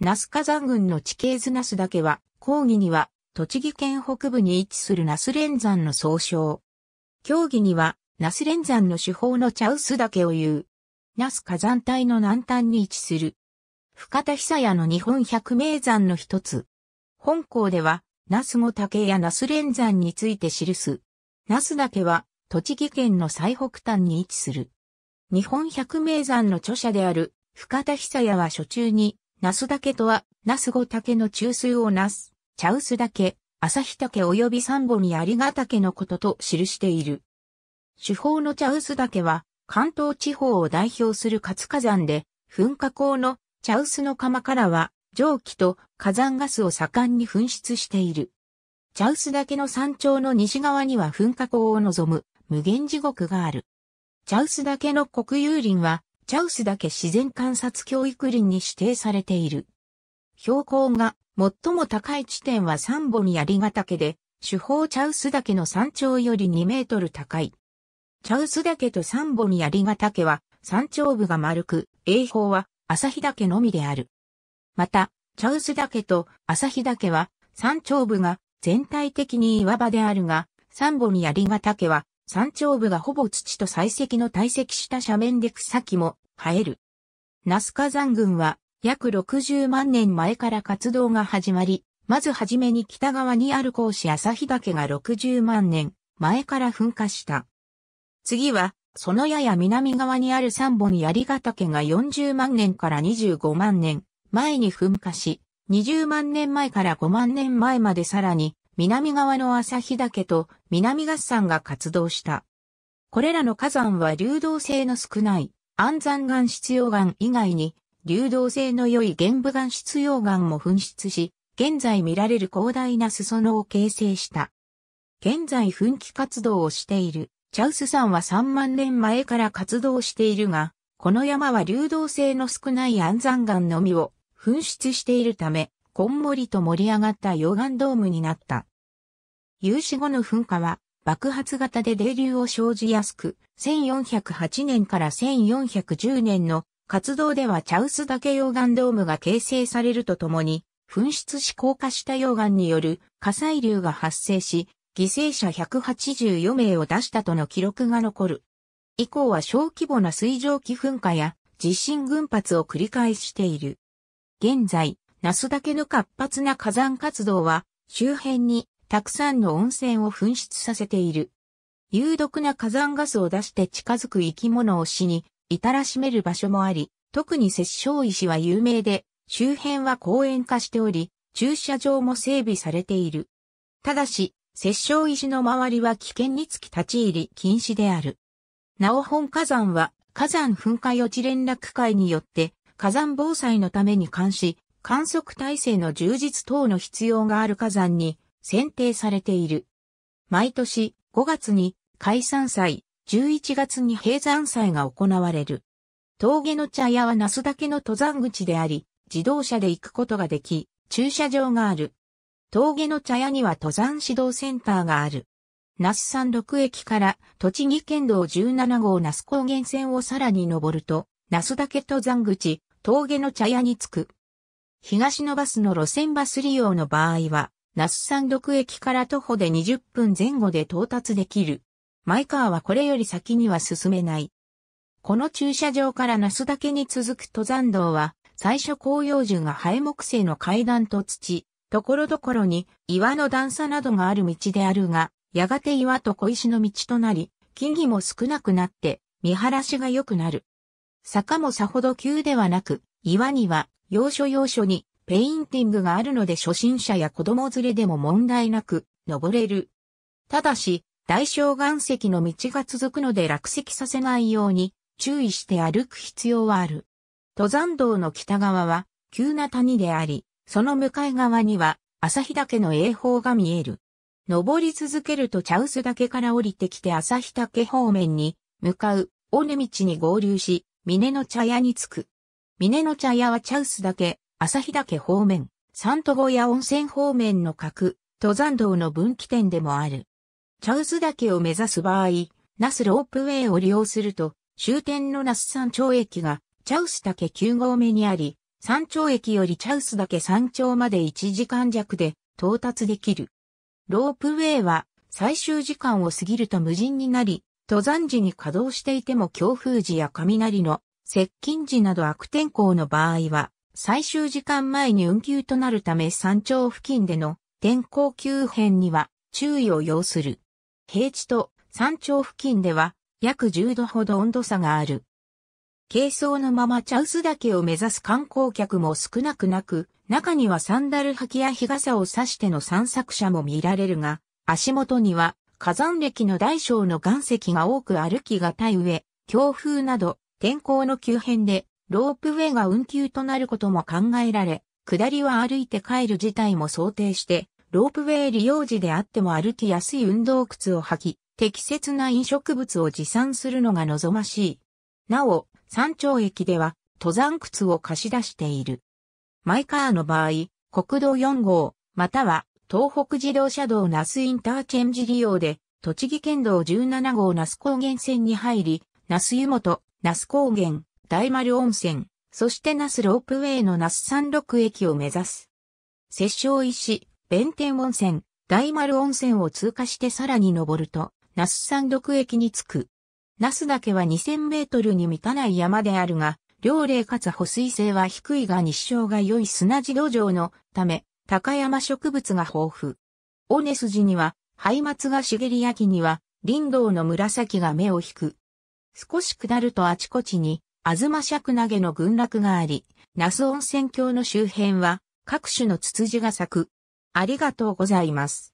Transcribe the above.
ナス火山群の地形図ナス岳は、講義には、栃木県北部に位置するナス連山の総称。競技には、ナス連山の主法の茶臼岳を言う。ナス火山帯の南端に位置する。深田久也の日本百名山の一つ。本校では、ナス五岳やナス連山について記す。ナス岳は、栃木県の最北端に位置する。日本百名山の著者である、深田久也は初中に、ナスダケとは、ナスゴタケの中枢をナス、茶臼ダケ、ヒタケ及び三本にがたケのことと記している。主砲の茶臼岳は、関東地方を代表する活火山で、噴火口の茶臼の釜からは、蒸気と火山ガスを盛んに噴出している。茶臼岳の山頂の西側には噴火口を望む無限地獄がある。茶臼岳の国有林は、チャウス岳自然観察教育林に指定されている。標高が最も高い地点はサンボアリガタケで、主峰チャウス岳の山頂より2メートル高い。チャウス岳とサンボアリガタケは山頂部が丸く、栄峰は旭岳のみである。また、チャウス岳と旭岳は山頂部が全体的に岩場であるが、サンボアリガタケは山頂部がほぼ土と採石の堆積した斜面で草木も生える。ナスカ山群は約60万年前から活動が始まり、まずはじめに北側にある甲子旭岳が60万年前から噴火した。次は、そのやや南側にある三本槍ヶ岳が40万年から25万年前に噴火し、20万年前から5万年前までさらに南側の旭岳と南合山が活動した。これらの火山は流動性の少ない安山岩質溶岩以外に、流動性の良い玄武岩質溶岩も噴出し、現在見られる広大な裾野を形成した。現在噴気活動をしている、チャウス山は3万年前から活動しているが、この山は流動性の少ない安山岩のみを噴出しているため、こんもりと盛り上がった溶岩ドームになった。有志後の噴火は、爆発型で泥流を生じやすく、1408年から1410年の活動ではチャウス岳溶岩ドームが形成されるとともに、噴出し硬化した溶岩による火砕流が発生し、犠牲者184名を出したとの記録が残る。以降は小規模な水蒸気噴火や地震群発を繰り返している。現在、ナス岳の活発な火山活動は周辺にたくさんの温泉を噴出させている。有毒な火山ガスを出して近づく生き物を死に、至らしめる場所もあり、特に摂生石は有名で、周辺は公園化しており、駐車場も整備されている。ただし、摂生石の周りは危険につき立ち入り禁止である。なお本火山は、火山噴火予知連絡会によって、火山防災のために監視、観測体制の充実等の必要がある火山に選定されている。毎年5月に解散祭、11月に閉山祭が行われる。峠の茶屋は那須岳の登山口であり、自動車で行くことができ、駐車場がある。峠の茶屋には登山指導センターがある。那須山6駅から栃木県道17号那須高原線をさらに登ると、那須岳登山口、峠の茶屋に着く。東のバスの路線バス利用の場合は、那須山独駅から徒歩で20分前後で到達できる。マイカーはこれより先には進めない。この駐車場から那須岳に続く登山道は、最初紅葉樹が生え木製の階段と土、ところどころに岩の段差などがある道であるが、やがて岩と小石の道となり、木々も少なくなって、見晴らしが良くなる。坂もさほど急ではなく、岩には、要所要所にペインティングがあるので初心者や子供連れでも問題なく登れる。ただし、大小岩石の道が続くので落石させないように注意して歩く必要はある。登山道の北側は急な谷であり、その向かい側には日岳の栄峰が見える。登り続けると茶臼岳から降りてきて日岳方面に向かう尾根道に合流し、峰の茶屋に着く。峰の茶屋は茶臼岳、朝日岳方面、三都小屋温泉方面の各、登山道の分岐点でもある。茶臼岳を目指す場合、那須ロープウェイを利用すると、終点の那須山頂駅が、茶臼岳9号目にあり、山頂駅より茶臼岳山頂まで1時間弱で到達できる。ロープウェイは最終時間を過ぎると無人になり、登山時に稼働していても強風時や雷の接近時など悪天候の場合は最終時間前に運休となるため山頂付近での天候急変には注意を要する。平地と山頂付近では約10度ほど温度差がある。軽装のまま茶臼岳を目指す観光客も少なくなく、中にはサンダル履きや日傘を差しての散策者も見られるが、足元には火山歴の大小の岩石が多く歩きがたい上、強風など天候の急変でロープウェイが運休となることも考えられ、下りは歩いて帰る事態も想定して、ロープウェイ利用時であっても歩きやすい運動靴を履き、適切な飲食物を持参するのが望ましい。なお、山頂駅では登山靴を貸し出している。マイカーの場合、国道4号、または東北自動車道那須インターチェンジ利用で、栃木県道17号那須高原線に入り、那須湯本、那須高原、大丸温泉、そして那須ロープウェイの那須山麓駅を目指す。摂生石、弁天温泉、大丸温泉を通過してさらに登ると、那須山麓駅に着く。那須岳は2000メートルに満たない山であるが、両霊かつ保水性は低いが日照が良い砂地土壌のため、高山植物が豊富。尾根筋には、灰松が茂り秋には、林道の紫が目を引く。少し下るとあちこちにあずましゃくなげの群落があり、那須温泉郷の周辺は、各種のツツジが咲く。ありがとうございます。